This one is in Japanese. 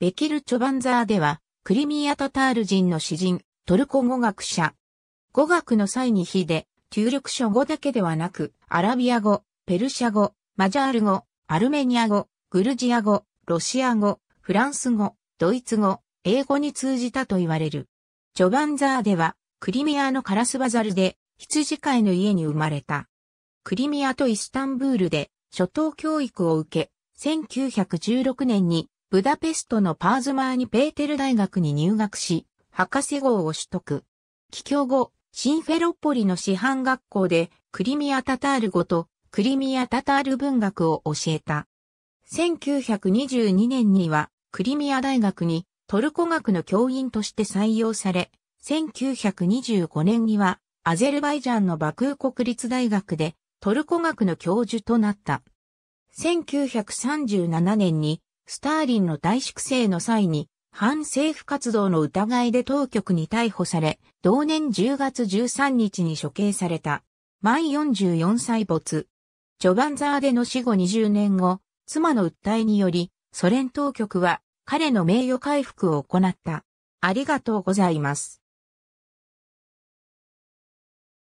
ベキル・チョバンザーでは、クリミア・タタール人の詩人、トルコ語学者。語学の際に非で、中力書語だけではなく、アラビア語、ペルシャ語、マジャール語、アルメニア語、グルジア語、ロシア語、フランス語、ドイツ語、英語に通じたと言われる。チョバンザーでは、クリミアのカラスバザルで、羊飼いの家に生まれた。クリミアとイスタンブールで、初等教育を受け、1916年にブダペストのパーズマーニペーテル大学に入学し、博士号を取得。帰郷後、シンフェロッポリの師範学校でクリミア・タタール語とクリミア・タタール文学を教えた。1922年にはクリミア大学にトルコ学の教員として採用され、1925年にはアゼルバイジャンのバクー国立大学でトルコ学の教授となった。1937年にスターリンの大粛清の際に、反政府活動の疑いで当局に逮捕され、同年10月13日に処刑された。毎44歳没。ジョバンザーでの死後20年後、妻の訴えにより、ソ連当局は彼の名誉回復を行った。ありがとうございます。